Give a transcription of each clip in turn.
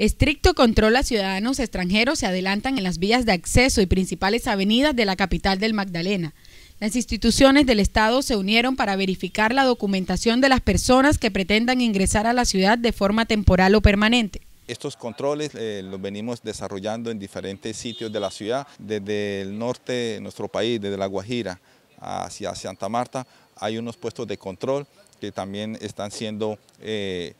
Estricto control a ciudadanos extranjeros se adelantan en las vías de acceso y principales avenidas de la capital del Magdalena. Las instituciones del Estado se unieron para verificar la documentación de las personas que pretendan ingresar a la ciudad de forma temporal o permanente. Estos controles eh, los venimos desarrollando en diferentes sitios de la ciudad, desde el norte de nuestro país, desde La Guajira hacia Santa Marta, hay unos puestos de control que también están siendo eh,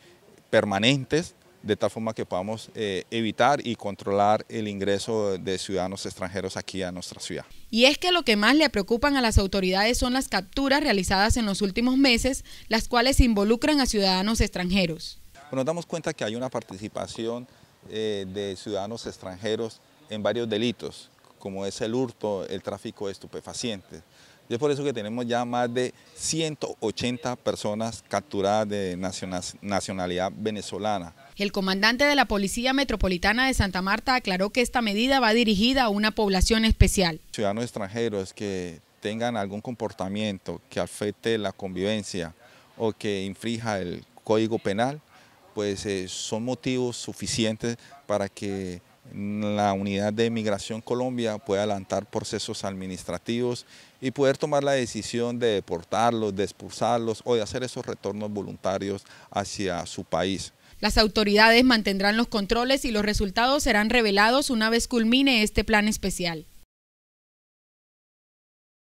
permanentes de tal forma que podamos eh, evitar y controlar el ingreso de ciudadanos extranjeros aquí a nuestra ciudad. Y es que lo que más le preocupan a las autoridades son las capturas realizadas en los últimos meses, las cuales involucran a ciudadanos extranjeros. Pues nos damos cuenta que hay una participación eh, de ciudadanos extranjeros en varios delitos, como es el hurto, el tráfico de estupefacientes. Y es por eso que tenemos ya más de 180 personas capturadas de nacionalidad venezolana. El comandante de la Policía Metropolitana de Santa Marta aclaró que esta medida va dirigida a una población especial. Ciudadanos extranjeros que tengan algún comportamiento que afecte la convivencia o que infrija el Código Penal, pues eh, son motivos suficientes para que la unidad de Migración Colombia puede adelantar procesos administrativos y poder tomar la decisión de deportarlos, de expulsarlos o de hacer esos retornos voluntarios hacia su país. Las autoridades mantendrán los controles y los resultados serán revelados una vez culmine este plan especial.